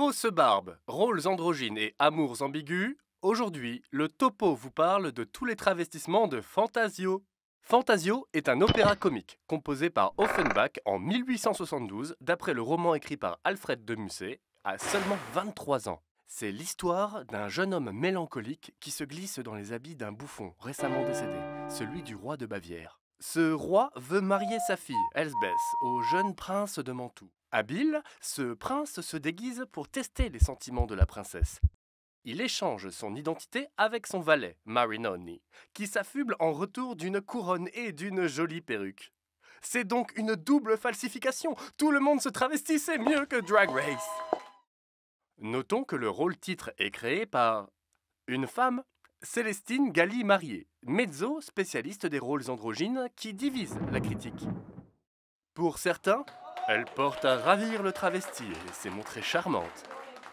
Fausse barbe, rôles androgynes et amours ambigus, aujourd'hui, le topo vous parle de tous les travestissements de Fantasio. Fantasio est un opéra comique composé par Offenbach en 1872 d'après le roman écrit par Alfred de Musset à seulement 23 ans. C'est l'histoire d'un jeune homme mélancolique qui se glisse dans les habits d'un bouffon récemment décédé, celui du roi de Bavière. Ce roi veut marier sa fille, Elsbeth, au jeune prince de Mantoue. Habile, ce prince se déguise pour tester les sentiments de la princesse. Il échange son identité avec son valet, Marinoni, qui s'affuble en retour d'une couronne et d'une jolie perruque. C'est donc une double falsification. Tout le monde se travestissait mieux que Drag Race. Notons que le rôle-titre est créé par une femme, Célestine Galli Marié, mezzo spécialiste des rôles androgynes qui divise la critique. Pour certains, elle porte à ravir le travesti et s'est montrée charmante.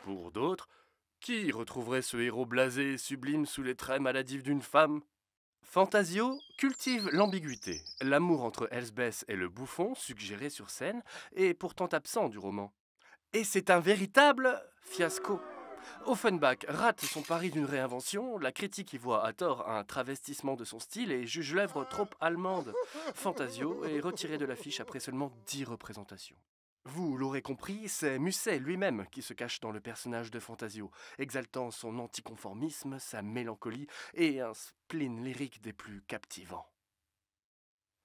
Pour d'autres, qui retrouverait ce héros blasé et sublime sous les traits maladifs d'une femme Fantasio cultive l'ambiguïté, l'amour entre Elsbeth et le bouffon suggéré sur scène est pourtant absent du roman. Et c'est un véritable fiasco. Offenbach rate son pari d'une réinvention, la critique y voit à tort un travestissement de son style et juge l'œuvre trop allemande. Fantasio est retiré de l'affiche après seulement dix représentations. Vous l'aurez compris, c'est Musset lui-même qui se cache dans le personnage de Fantasio, exaltant son anticonformisme, sa mélancolie et un spleen lyrique des plus captivants.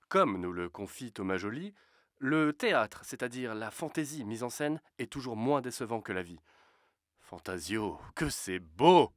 Comme nous le confie Thomas Joly, le théâtre, c'est-à-dire la fantaisie mise en scène, est toujours moins décevant que la vie. Fantasio, que c'est beau